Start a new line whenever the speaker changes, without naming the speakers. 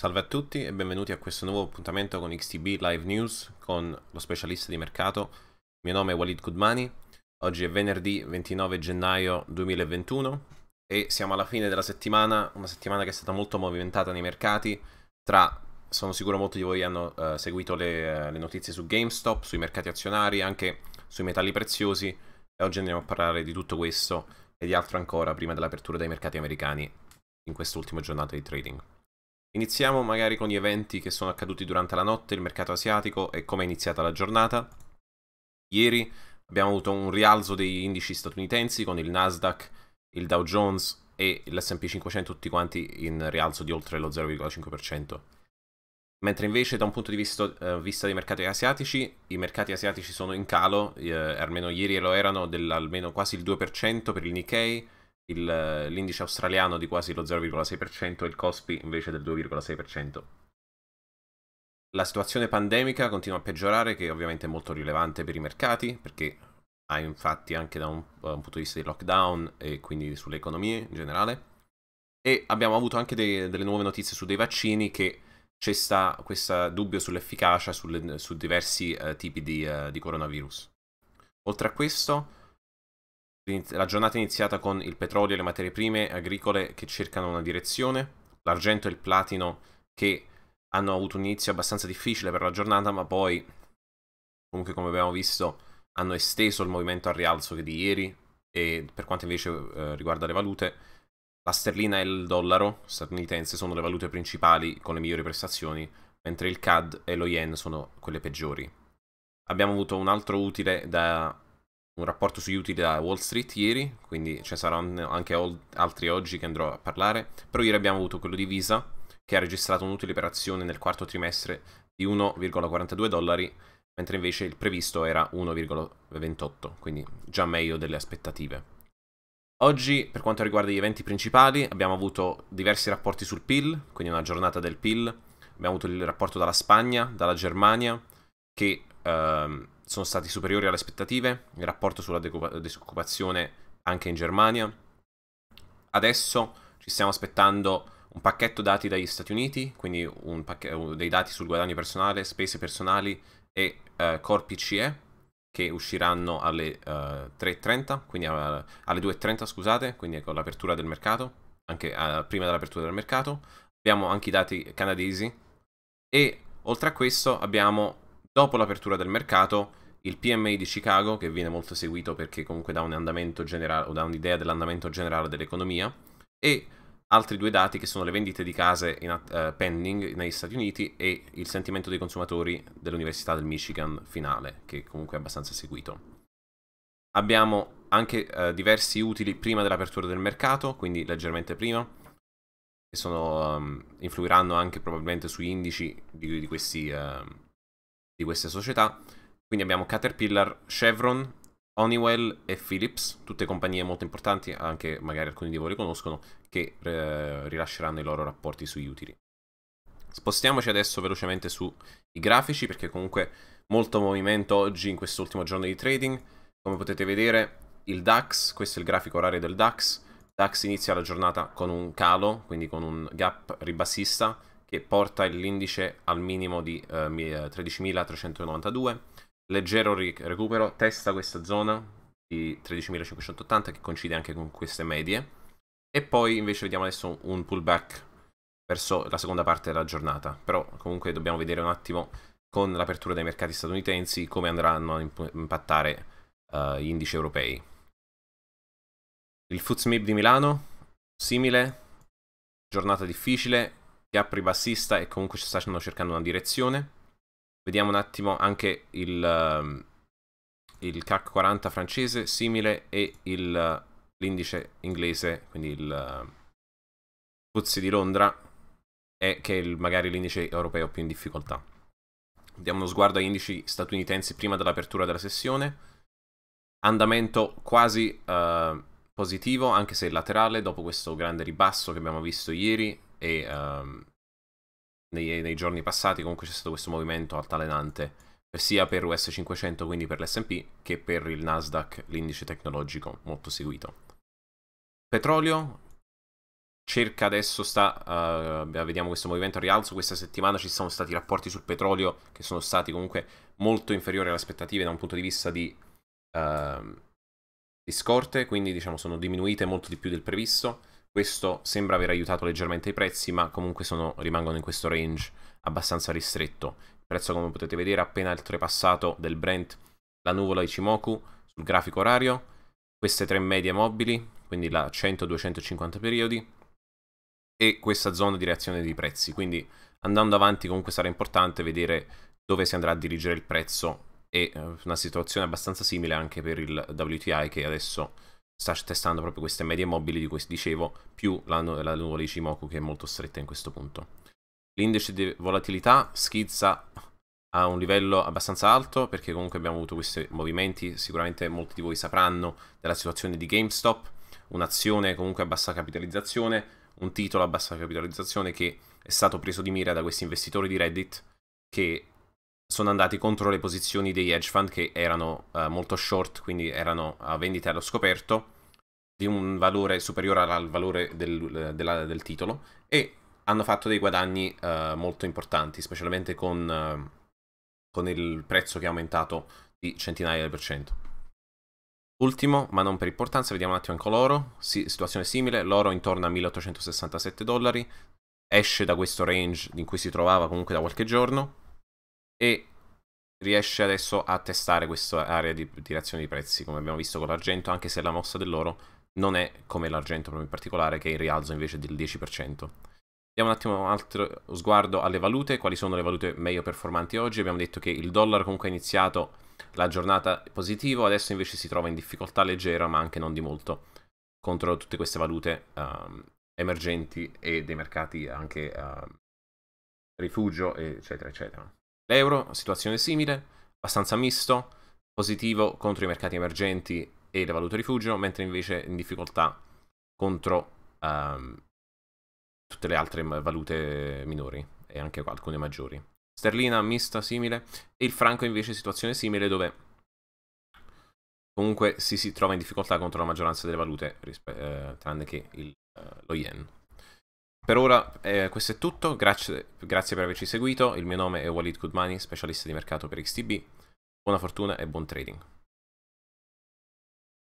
Salve a tutti e benvenuti a questo nuovo appuntamento con XTB Live News con lo specialista di mercato. Il mio nome è Walid Kudmani, oggi è venerdì 29 gennaio 2021 e siamo alla fine della settimana, una settimana che è stata molto movimentata nei mercati, tra sono sicuro molti di voi hanno eh, seguito le, eh, le notizie su GameStop, sui mercati azionari, anche sui metalli preziosi e oggi andremo a parlare di tutto questo e di altro ancora prima dell'apertura dei mercati americani in quest'ultima giornata di trading. Iniziamo magari con gli eventi che sono accaduti durante la notte, il mercato asiatico e come è iniziata la giornata. Ieri abbiamo avuto un rialzo degli indici statunitensi con il Nasdaq, il Dow Jones e l'SP 500 tutti quanti in rialzo di oltre lo 0,5%. Mentre invece da un punto di vista, eh, vista, dei mercati asiatici, i mercati asiatici sono in calo, eh, almeno ieri lo erano dell'almeno quasi il 2% per il Nikkei, il, l'indice australiano di quasi lo 0,6% e il Cospi invece del 2,6%. La situazione pandemica continua a peggiorare, che ovviamente è molto rilevante per i mercati, perché ha infatti anche da un, da un punto di vista di lockdown e quindi sulle economie in generale. E abbiamo avuto anche dei, delle nuove notizie su dei vaccini che c'è sta questo dubbio sull'efficacia sulle, su diversi eh, tipi di, eh, di coronavirus. Oltre a questo, la giornata è iniziata con il petrolio e le materie prime agricole che cercano una direzione, l'argento e il platino che hanno avuto un inizio abbastanza difficile per la giornata, ma poi, comunque come abbiamo visto, hanno esteso il movimento al rialzo che di ieri e per quanto invece eh, riguarda le valute, la sterlina e il dollaro statunitense sono le valute principali con le migliori prestazioni, mentre il CAD e lo yen sono quelle peggiori. Abbiamo avuto un altro utile da un rapporto sugli utili da Wall Street ieri, quindi ci cioè, saranno anche altri oggi che andrò a parlare, però ieri abbiamo avuto quello di Visa che ha registrato un utile per azione nel quarto trimestre di 1,42 dollari, mentre invece il previsto era 1,28, quindi già meglio delle aspettative. Oggi, per quanto riguarda gli eventi principali, abbiamo avuto diversi rapporti sul PIL, quindi una giornata del PIL, abbiamo avuto il rapporto dalla Spagna, dalla Germania, che... Ehm, sono stati superiori alle aspettative, il rapporto sulla disoccupazione anche in Germania. Adesso ci stiamo aspettando un pacchetto dati dagli Stati Uniti, quindi pacchetto, dei dati sul guadagno personale, spese personali e uh, corpi CE che usciranno alle uh, eh, 3.30, quindi alle 2.30 scusate, quindi con l'apertura del mercato, anche uh, prima dell'apertura del mercato. Abbiamo anche i dati canadesi e oltre a questo abbiamo Dopo l'apertura del mercato, il PMI di Chicago, che viene molto seguito perché comunque dà un andamento generale o dà un'idea dell'andamento generale dell'economia, e altri due dati che sono le vendite di case in, uh, pending negli Stati Uniti e il sentimento dei consumatori dell'Università del Michigan finale, che comunque è abbastanza seguito. Abbiamo anche uh, diversi utili prima dell'apertura del mercato, quindi leggermente prima, che sono, um, influiranno anche probabilmente su indici di, di questi... Uh, di queste società. Quindi abbiamo Caterpillar, Chevron, Honeywell e Philips, tutte compagnie molto importanti, anche magari alcuni di voi le conoscono, che eh, rilasceranno i loro rapporti sugli utili. Spostiamoci adesso velocemente sui grafici perché comunque molto movimento oggi in quest'ultimo giorno di trading. Come potete vedere il DAX, questo è il grafico orario del DAX, DAX inizia la giornata con un calo, quindi con un gap ribassista che porta l'indice al minimo di eh, 13.392. Eh, Leggero ric- recupero, testa questa zona di 13.580 che coincide anche con queste medie. E poi invece vediamo adesso un pullback verso la seconda parte della giornata. Però comunque dobbiamo vedere un attimo con l'apertura dei mercati statunitensi come andranno a imp- impattare uh, gli indici europei. Il FTSMIB di Milano, simile, giornata difficile, apri bassista e comunque ci stanno cercando una direzione. Vediamo un attimo anche il, ehm, il CAC 40 francese simile e l'indice inglese, quindi il Fuzzi ehm, di Londra, e che è il, magari l'indice europeo più in difficoltà. Diamo uno sguardo agli indici statunitensi prima dell'apertura della sessione. Andamento quasi uh, positivo, anche se laterale, dopo questo grande ribasso che abbiamo visto ieri, e um, nei, nei, giorni passati comunque c'è stato questo movimento altalenante sia per US 500 quindi per l'SP che per il Nasdaq, l'indice tecnologico molto seguito. Petrolio circa adesso sta, uh, vediamo questo movimento a rialzo, questa settimana ci sono stati rapporti sul petrolio che sono stati comunque molto inferiori alle aspettative da un punto di vista di, uh, di scorte, quindi diciamo sono diminuite molto di più del previsto questo sembra aver aiutato leggermente i prezzi, ma comunque sono, rimangono in questo range abbastanza ristretto. Il prezzo, come potete vedere, ha appena oltrepassato del Brent la nuvola Ichimoku sul grafico orario, queste tre medie mobili, quindi la 100-250 periodi, e questa zona di reazione dei prezzi. Quindi andando avanti comunque sarà importante vedere dove si andrà a dirigere il prezzo e eh, una situazione abbastanza simile anche per il WTI che adesso sta testando proprio queste medie mobili di cui dicevo, più la, la nuvola di Shimoku che è molto stretta in questo punto. L'indice di volatilità schizza a un livello abbastanza alto perché comunque abbiamo avuto questi movimenti, sicuramente molti di voi sapranno della situazione di GameStop, un'azione comunque a bassa capitalizzazione, un titolo a bassa capitalizzazione che è stato preso di mira da questi investitori di Reddit che sono andati contro le posizioni degli hedge fund che erano uh, molto short, quindi erano a vendita allo scoperto di un valore superiore al valore del, eh, del, del titolo e hanno fatto dei guadagni uh, molto importanti, specialmente con, uh, con, il prezzo che è aumentato di centinaia di per Ultimo, ma non per importanza, vediamo un attimo anche l'oro, si, situazione simile, l'oro intorno a 1867 dollari, esce da questo range in cui si trovava comunque da qualche giorno, e riesce adesso a testare questa area di, di reazione di prezzi, come abbiamo visto con l'argento, anche se la mossa dell'oro non è come l'argento proprio in particolare, che è in rialzo invece del 10%. Diamo un attimo un altro sguardo alle valute, quali sono le valute meglio performanti oggi. Abbiamo detto che il dollaro comunque ha iniziato la giornata positivo, adesso invece si trova in difficoltà leggera, ma anche non di molto, contro tutte queste valute um, emergenti e dei mercati anche uh, rifugio, eccetera, eccetera. L'euro, situazione simile, abbastanza misto, positivo contro i mercati emergenti e le valute rifugio, mentre invece in difficoltà contro um, tutte le altre valute minori e anche alcune maggiori. Sterlina mista simile e il franco invece situazione simile dove comunque si, si trova in difficoltà contro la maggioranza delle valute, eh, tranne che il, eh, lo yen. Per ora eh, questo è tutto, grazie, grazie per averci seguito, il mio nome è Walid Kudmani, specialista di mercato per XTB, buona fortuna e buon trading.